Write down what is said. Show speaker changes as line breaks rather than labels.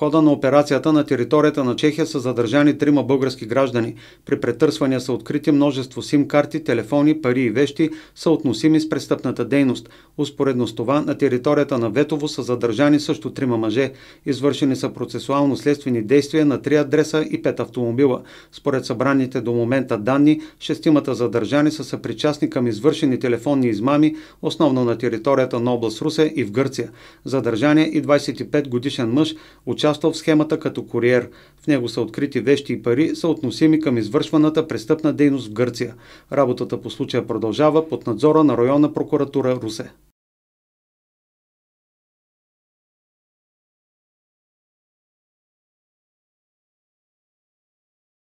хода на операцията на територията на Чехия са задържани трима български граждани. При претърсвания са открити множество сим-карти, телефони, пари и вещи, съотносими с престъпната дейност. Успоредно с това, на територията на Ветово са задържани също трима мъже. Извършени са процесуално-следствени действия на три адреса и пет автомобила. Според събраните до момента данни, шестимата задържани са съпричастни към извършени телефонни измами, основно на територията на област Русе и в Гърция. Задържания и 25 годишен мъж участвал в схемата като куриер. В него са открити вещи и пари, съотносими към извършваната престъпна дейност в Гърция. Работата по случая продължава под надзора на районна прокуратура Русе.